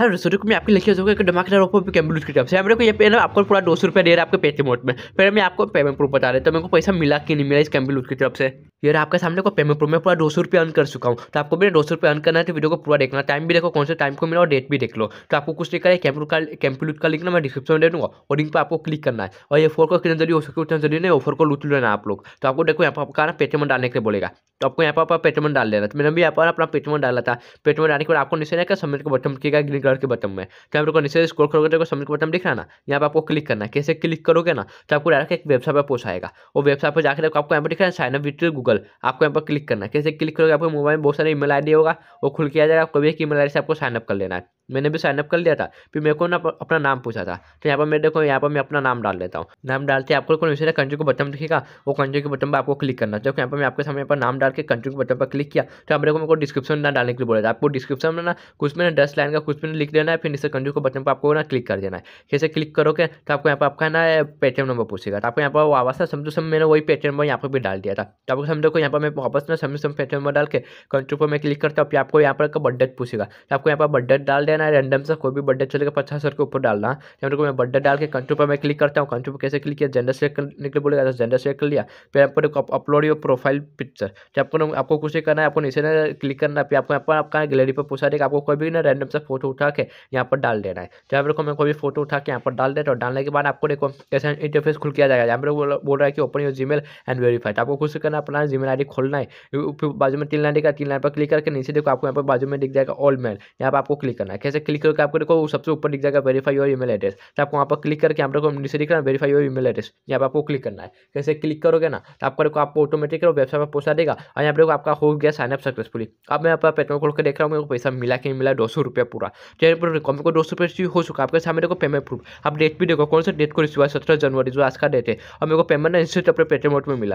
है रसोई को मैं आपकी लिखी होगा धमाकेदार ऑफर पे कंप्लीट की तरफ से मेरे को ये पे ना आपको पूरा दो सौ रुपया दे रहा है आपके पेटीएम में फिर मैं आपको पेमेंट प्रूफ बता रहा तो मेरे को पैसा मिला कि नहीं मिला इस कंप्यूटर की तरफ से यार आपके सामने को पेमेंट प्रो में पूरा दो सौ रुपये अर्न कर चुका हूँ तो आपको भी दो सौ रुपये अर्न करना है तो वीडियो को पूरा देखना टाइम भी देखो कौन से टाइम को मिला और डेट भी देख लो तो आपको कुछ नहीं है कैंप्यूट का कैंप्यूट का लिंक ना मैं डिस्क्रिप्शन में दे दूँगा और लिंक पर आपको क्लिक करना है और ये फोर को कितना जल्दी हो सके उतना जल्दी नहीं ऑफर को लूट लेना आप लोग तो आपको देखो यहाँ पर आपका ना पेटीएम डालने के बोलेगा तो आपको यहाँ पर आप पेटीएम डाल देना तो मैंने भी यहाँ पर अपना पेटीएम डाला था पेटीएम डालने के बाद आपको नीचे ना सबमिट के बटन किएगा ग्रीन कलर के बटन में तो आप लोग नीचे स्कोर करोगे देखो के बटन दिख रहा ना यहाँ पर आपको क्लिक करना है कैसे क्लिक करोगे ना तो आपको डायरेक्ट एक वेबसाइट पर आएगा और वेबसाइट पर जाकर आपको यहाँ पर दिख रहा है sign up with Google simple आपको यहाँ पर क्लिक करना है कैसे क्लिक करोगे आपको मोबाइल में बहुत सारे ईमेल आईडी होगा वो खुल के आ जाएगा आपको भी एक ईमेल आईडी से आपको साइनअप कर लेना है मैंने भी साइनअप कर लिया था फिर मेरे को ना अपना नाम पूछा था तो यहाँ पर मैं देखो यहाँ पर मैं अपना नाम डाल देता हूँ नाम डालते आपको कोई कंट्री को बटन दिखेगा वो कंट्री के बटन पर आपको क्लिक करना देखो यहाँ पर मैं आपके सामने यहाँ पर नाम डाल के कंट्री के बटन पर क्लिक किया तो आप देखो मेरे को डिस्क्रिप्शन ना डालने के लिए बोला था आपको डिस्क्रिप्शन में ना कुछ मैंने दस लाइन का कुछ मैंने लिख देना है फिर इससे कंट्री को बटन पर आपको ना क्लिक कर देना है कैसे क्लिक करोगे तो आपको यहाँ पर आपका ना पेटीएम नंबर पूछेगा तो आपको यहाँ पर वो ना था समझो समय मैंने वही पेटीएम नंबर यहाँ पर भी डाल दिया था तो आपको समझो यहाँ पर मैं वापस ना समझ समय पेटीएम नंबर डाल के कंट्री पर मैं क्लिक करता हूँ फिर आपको यहाँ पर बड्डेट पूछेगा तो आपको यहाँ पर बड्डेट डाल दिया लेना है रैंडम से कोई भी बर्थडे चलेगा पचास हज़ार के ऊपर डालना यहाँ पर मैं बर्थडे डाल के कंट्रो पर मैं क्लिक करता हूँ कंट्रो पर कैसे क्लिक किया जेंडर सेलेक्ट करने के लिए बोलेगा जेंडर तो सेलेक्ट कर लिया फिर आपको अपलोड योर प्रोफाइल पिक्चर जब आपको आपको कुछ नहीं करना है आपको नीचे ना क्लिक करना है फिर आपको यहाँ पर आपका गैलरी पर पूछा देगा आपको कोई भी ना रैंडम से फोटो उठा के यहाँ पर डाल देना है जहाँ पर मैं कोई भी फोटो उठा के यहाँ पर डाल देता तो हूँ डालने के बाद आपको देखो कैसे इंटरफेस खुल किया जाएगा यहाँ पर बोल रहा है कि open your Gmail and verified आपको कुछ करना अपना जीमेल आई खोलना है फिर बाजू में तीन लाइन देखा तीन लाइन पर क्लिक करके नीचे देखो आपको यहाँ पर बाजू में दिख जाएगा ऑल मेल यहाँ पर आपको क्लिक करना है कैसे क्लिक करके आपको देखो सबसे ऊपर दिख जाएगा वेरीफाई योर ईमेल एड्रेस तो आपको वहाँ पर क्लिक करके आप देखो नीचे दिख रहा है वेरीफाई योर ईमेल एड्रेस यहाँ पर आपको क्लिक करना है कैसे क्लिक करोगे ना तो आपको देखो आपको ऑटोमेटिक वेबसाइट पर पहुंचा देगा और यहाँ पर देखो आपका हो गया साइनअप सक्सेसफुली अब मैं आपका पेट्रोल खोल के देख रहा हूँ मेरे को पैसा मिला कि मिला दो सौ रुपया पूरा तो मेरे को दो सौ रुपये हो चुका आपके सामने देखो पेमेंट प्रूफ आप डेट भी देखो कौन सा डेट को रिसीव हुआ सत्रह जनवरी जो आज का डेट है और मेरे को पेमेंट ना इंस्टेंट अपने पेटीएम में मिला